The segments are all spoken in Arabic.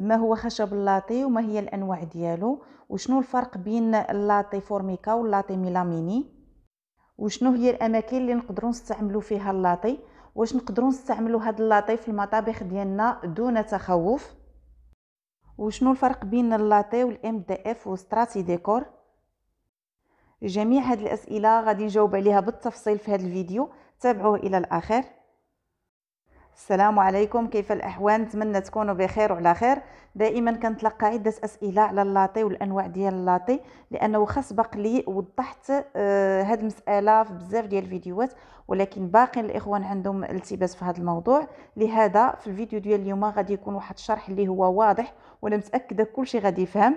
ما هو خشب اللاطي وما هي الانواع ديالو وشنو الفرق بين اللاطي فورميكا واللاطي ميلاميني وشنو هي الاماكن اللي نقدروا نستعملوا فيها اللاطي واش نقدروا نستعملوا هذا اللاطي في المطابخ ديالنا دون تخوف وشنو الفرق بين اللاطي والام دي اف وستراتي ديكور جميع هذه الاسئله غادي نجاوب عليها بالتفصيل في هذا الفيديو تابعوه الى الاخر السلام عليكم كيف الاحوال نتمنى تكونوا بخير وعلى خير دائما كنتلقى عده اسئله على اللاطي والانواع ديال اللاطي لانه خاص باق لي وضحت آه هاد المساله في بزاف ديال الفيديوهات ولكن باقي الاخوان عندهم التباس في هذا الموضوع لهذا في الفيديو ديال اليوم غادي يكون واحد الشرح اللي هو واضح وانا متاكده كلشي غادي يفهم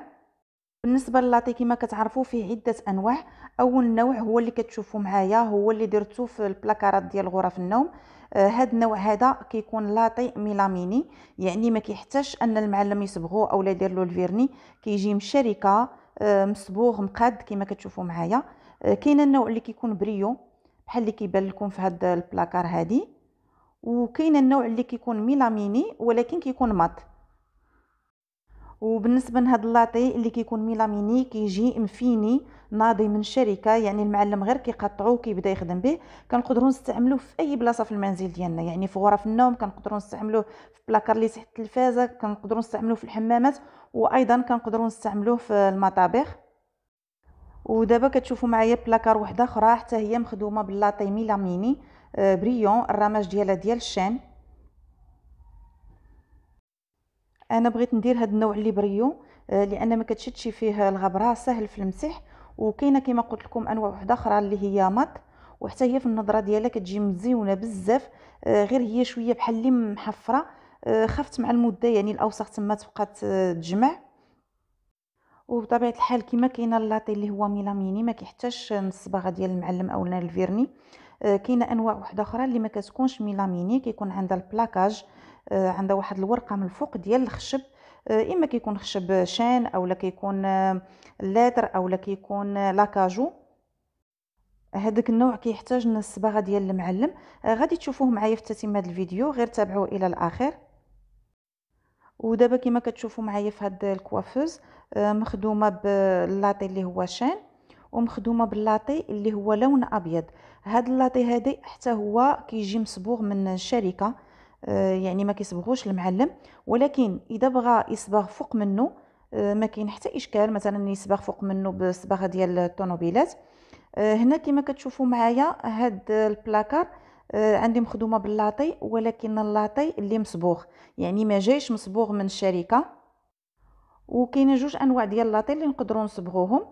بالنسبه للاطي كما كتعرفوا فيه عده انواع اول نوع هو اللي كتشوفوا معايا هو اللي درتو في البلاكارات ديال غرف النوم آه، هاد النوع هذا كيكون لاطي ميلاميني يعني ما كيحتاجش ان المعلم يصبغو اولا يدير له الفيرني كيجي من شركه آه، مصبوغ مقاد كما كتشوفوا معايا آه، كاين النوع اللي كيكون بريو بحال اللي كيبان لكم في هاد البلاكار هادي وكاين النوع اللي كيكون ميلاميني ولكن كيكون مات وبالنسبه لهذا اللاطي اللي كيكون ميلاميني كيجي مفيني ناضي من شركه يعني المعلم غير كيقطعوه كيبدا يخدم به كنقدروا نستعملوه في اي بلاصه في المنزل ديالنا يعني في غرف النوم كنقدروا نستعملوه في بلاكار اللي تحت التلفازه كنقدروا نستعملوه في الحمامات وايضا كنقدروا نستعملوه في المطابخ ودابا كتشوفوا معايا بلاكار وحده اخرى حتى هي مخدومه باللاطي ميلاميني آه، بريون الرماج ديالها ديال الشان انا بغيت ندير هذا النوع اللي بريو آه، لان ما كتشدش فيه الغبره سهل في المسح وكاينه كما قلت لكم انواع وحده اخرى اللي هي مات وحتى هي في النظره ديالها كتجي مزيونه بزاف آه، غير هي شويه بحال اللي محفره آه، خفت مع المده يعني الاوساخ تما تبقى تجمع وبطبيعه الحال كما كاينه اللاطي اللي هو ميلاميني ما كيحتاجش الصباغه ديال المعلم اولا الفيرني كاينه انواع واحده اخرى اللي ما كتكونش ميلاميني كيكون عندها البلاكاج آه، عندها واحد الورقه من الفوق ديال الخشب آه، اما كيكون خشب شان اولا كيكون آه، لاتر اولا كيكون لاكاجو هذاك النوع كيحتاج الصباغه ديال المعلم غادي تشوفوه معايا في تتمه الفيديو غير تابعوه الى الاخر ودابا كما كتشوفوا معايا في هاد الكوافوز مخدومه باللاطي اللي هو شان ومخدومه باللاطي اللي هو لون ابيض هاد اللاطي هادي حتى هو كيجي مصبوغ من شركه آه، يعني ما كيصبغوش المعلم ولكن اذا بغى يصبغ فوق منه آه، ما كاين حتى اشكال مثلا يصبغ فوق منه بالصباغه ديال الطوموبيلات آه، هنا كما كتشوفوا معايا هاد البلاكار عندي مخدومه باللاطي ولكن اللاطي اللي مصبوغ يعني ما جايش مصبوغ من الشركه وكاينه جوج انواع ديال اللاطي اللي نقدروا نصبغوهم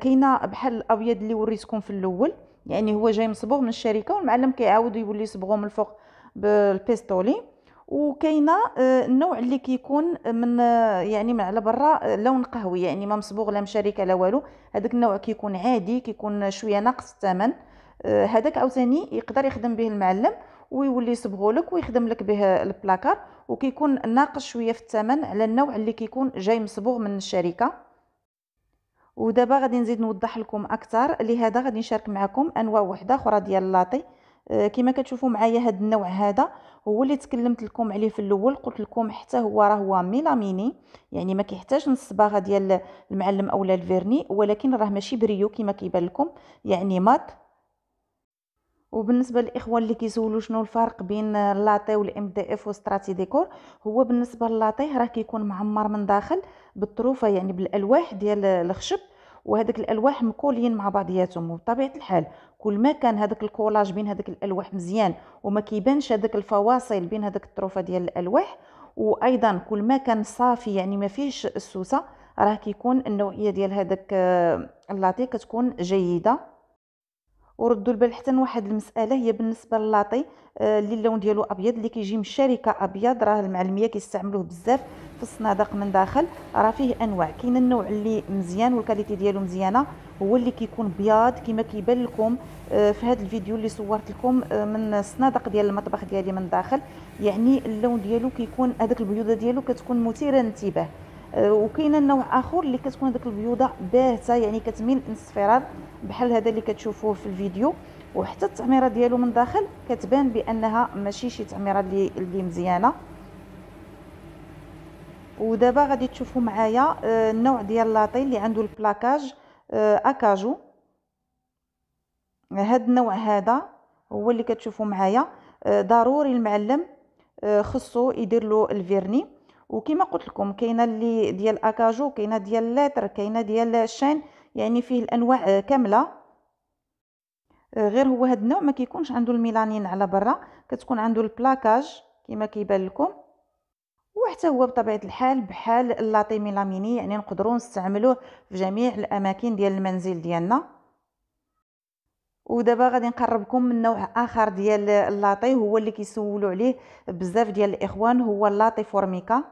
كاينه بحال الابيض اللي وريتكم في الاول يعني هو جاي مصبوغ من الشركه والمعلم كيعاود يولي يصبغوه من الفوق بالبيستولي وكاينه آه، النوع اللي كيكون من آه، يعني من على برا آه، لون قهوي يعني ما مصبوغ لا مشاركه لا والو هذاك النوع كيكون عادي كيكون شويه ناقص الثمن هذاك عاوتاني يقدر يخدم به المعلم ويولي يصبغولك لك ويخدم لك به البلاكار وكيكون ناقص شويه في الثمن على النوع اللي كيكون جاي مصبوغ من الشركه ودابا غادي نزيد نوضح لكم اكثر لهذا غادي نشارك معكم انواع وحده اخرى ديال اللاطي آه، كما كتشوفوا معايا هذا النوع هذا هو اللي تكلمت لكم عليه في الاول قلت لكم حتى هو راه هو ميلاميني يعني ما كيحتاج الصباغه ديال المعلم اولا الفيرني ولكن راه ماشي بريو كما كيبان لكم يعني مات وبالنسبه للاخوان اللي كيسولوا شنو الفرق بين لاطي والام دي اف وستراتي ديكور هو بالنسبه للاتيه راه كيكون معمر من داخل بالطروفه يعني بالالواح ديال الخشب وهذوك الالواح مكولين مع بعضياتهم وبطبيعه الحال كل ما كان هذاك الكولاج بين هذاك الالواح مزيان وما كيبانش هذاك الفواصل بين هذاك الطروفه ديال الالواح وايضا كل ما كان صافي يعني ما فيهش السوسه راه كيكون النوعيه ديال هذاك آه، اللاطي كتكون جيده وردوا البال حتى واحد المساله هي بالنسبه للاطي اللي آه، اللون ديالو ابيض اللي كيجي من الشركه ابيض راه المعلميه كيستعملوه بزاف في الصنادق من داخل راه فيه انواع كاين النوع اللي مزيان والكاليتي ديالو مزيانه هو اللي كيكون بياض كما كيبان لكم آه، في هذا الفيديو اللي صورت لكم آه، من الصنادق ديال المطبخ ديالي من داخل يعني اللون ديالو كيكون هذاك البيوضه ديالو كتكون مثيره للانتباه آه، وكاين نوع اخر اللي كتكون هذيك البيوضه باهته يعني كتميل انصفارات بحال هذا اللي كتشوفوه في الفيديو وحتى التعميره ديالو من داخل كتبان بانها ماشي شي تعميره اللي اللي مزيانه ودابا غادي تشوفوا معايا آه، النوع ديال لاطي اللي عنده البلاكاج آه، اكاجو هذا النوع هذا هو اللي كتشوفوا معايا ضروري المعلم خصو يدير له الفيرني وكما قلت لكم كاينه اللي ديال اكاجو كاينه ديال لاتر كاينه ديال شين يعني فيه الانواع آه، كامله آه، غير هو هاد النوع ما كيكونش عنده الميلانين على برا كتكون عنده البلاكاج كما كيبان لكم وحتى هو بطبيعه الحال بحال اللاتي ميلاميني يعني نقدروا نستعملوه في جميع الاماكن ديال المنزل ديالنا ودابا غادي نقربكم من نوع اخر ديال اللاتي هو اللي كيسولوا عليه بزاف ديال الاخوان هو اللاتي فورميكا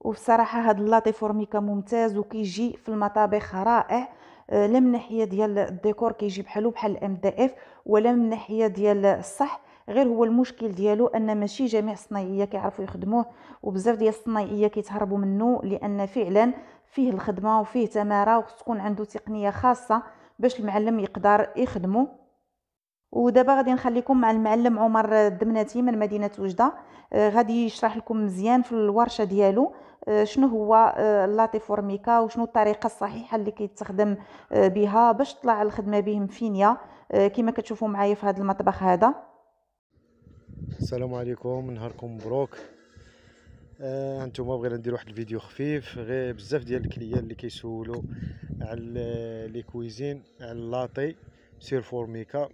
وبصراحه هاد اللاطي فورميكا ممتاز وكيجي في المطابخ رائع آه، لا من ناحيه ديال الديكور كيجي بحالو بحال الام دي اف ولا من ناحيه ديال الصح غير هو المشكل ديالو ان ماشي جميع الصنايعيه كيعرفوا يخدموه وبزاف ديال الصنايعيه كيتهربوا منه لان فعلا فيه الخدمه وفيه تماره تكون عنده تقنيه خاصه باش المعلم يقدر يخدمه ودابا غادي نخليكم مع المعلم عمر الدمناتي من مدينه وجده آه، غادي يشرح لكم مزيان في الورشه ديالو آه، شنو هو آه، لاتي فورميكا وشنو الطريقه الصحيحه اللي كيتخدم بها باش طلع الخدمه به فينيا كما كتشوفوا معايا في هذا المطبخ هذا السلام عليكم نهاركم مبروك هانتوما انتم بغينا ندير واحد الفيديو خفيف غير بزاف ديال الكليان اللي كيسولوا على لي كويزين على اللاتي سير فورميكا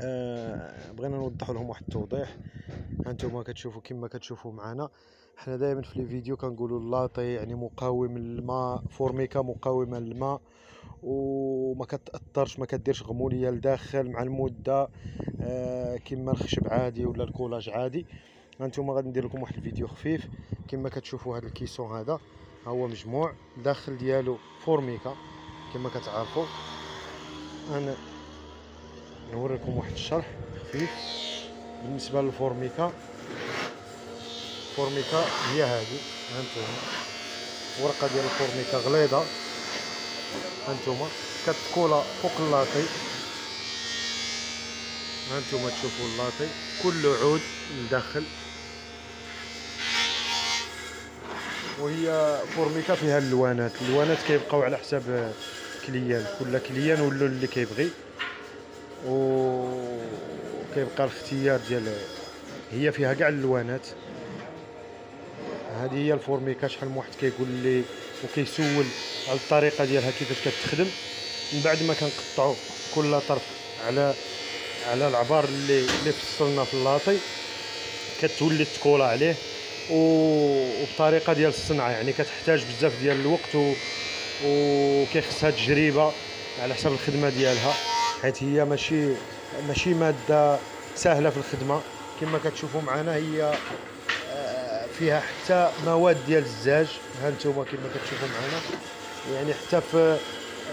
آه، بغينا نوضح لهم واحد التوضيح هانتوما كتشوفوا كما كتشوفوا معنا حنا دائما في لي فيديو كنقولوا اللاطي يعني مقاوم للماء فورميكا مقاومه للماء وما كتاثرش ما كديرش غموليه لداخل مع المده آه كما الخشب عادي ولا الكولاج عادي هانتوما غادي ندير لكم واحد الفيديو خفيف كما كتشوفوا هذا الكيسون هذا ها هو مجموع داخل ديالو فورميكا كما كتعرفوا انا نوريكم واحد الشرح خفيف بالنسبه للفورميكا الفورميكا هي هذه هانتوما ورقه ديال الفورميكا غليظه هانتوما كتكولا فوق اللاطي هانتوما تشوفوا اللاطي كله عود لداخل وهي فورميكا فيها اللوانات اللوانات كيبقاو على حساب كليان كل كليان واللون اللي كيبغي وكيبقى الاختيار ديال هي فيها كاع اللوانات هذه هي الفورميكا شحال من واحد كيقول لي وكيسول على الطريقه ديالها كيفاش كتخدم من بعد ما كنقطعوا كل طرف على على العبار اللي اللي فصلنا في اللاطي كتولي تكولا عليه وبطريقه ديال الصنعه يعني كتحتاج بزاف ديال الوقت و... وكيخصها تجربه على حسب الخدمه ديالها حيت هي ماشي ماشي ماده سهله في الخدمه كما كتشوفوا معنا هي آه، فيها حتى مواد ديال الزاج ها انتم كما كتشوفوا معنا يعني حتى في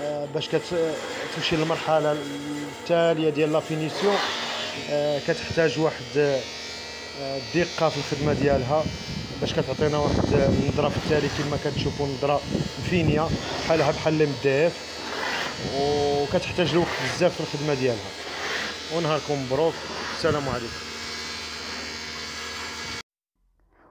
آه، باش كتمشي للمرحله التاليه ديال لا فينيسيون آه، كتحتاج واحد الدقه في الخدمه ديالها باش كتعطينا واحد النظره في التالي كما كتشوفوا نظره فينيه بحالها بحال الام دي اف وكتحتاج الوقت بزاف في الخدمه ديالها ونهاركم مبروك السلام عليكم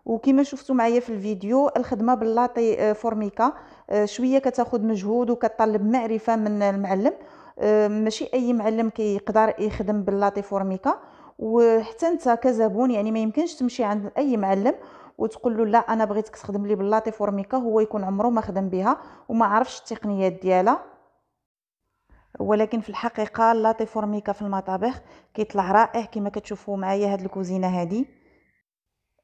وكما شفتوا معايا في الفيديو الخدمه باللاطي آه، فورميكا آه، شويه كتاخذ مجهود وكتطلب معرفه من المعلم آه، ماشي اي معلم كيقدر يخدم باللاطي فورميكا وحتى انت كزبون يعني ما يمكنش تمشي عند اي معلم وتقول له لا انا بغيتك تخدم لي باللاطي فورميكا هو يكون عمره ما خدم بها وما عرفش التقنيات ديالها ولكن في الحقيقه لاطي فورميكا في المطابخ كيطلع رائع كما كتشوفوا معايا هاد الكوزينه هادي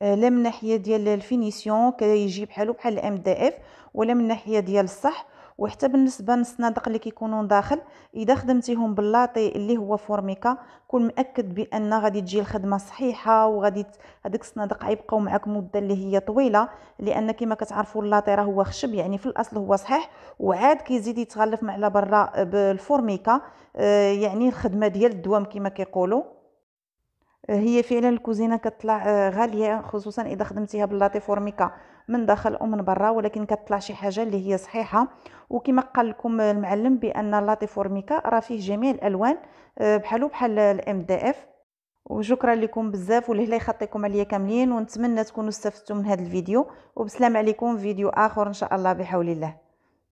آه، لا من ناحيه ديال الفينيسيون كيجي بحالو بحال الام دي اف ولا من ناحيه ديال الصح وحتى بالنسبه للصنادق اللي كيكونوا داخل اذا خدمتيهم باللاطي اللي هو فورميكا كون مأكد بان غادي تجي الخدمه صحيحه وغادي هذوك الصنادق غيبقاو معاك مده اللي هي طويله لان كما كتعرفوا اللاطي راه هو خشب يعني في الاصل هو صحيح وعاد كيزيد يتغلف مع على برا بالفورميكا آه، يعني الخدمه ديال الدوام كما كيقولوا آه، هي فعلا الكوزينه كتطلع آه، غاليه خصوصا اذا خدمتيها باللاطي فورميكا من داخل ومن برا ولكن كتطلع شي حاجه اللي هي صحيحه وكما قال لكم المعلم بان لاطي فورميكا راه فيه جميع الالوان آه، بحالو بحال الام دي اف وشكرا لكم بزاف والهلا يخطيكم عليا كاملين ونتمنى تكونوا استفدتوا من هذا الفيديو وبسلام عليكم فيديو اخر ان شاء الله بحول الله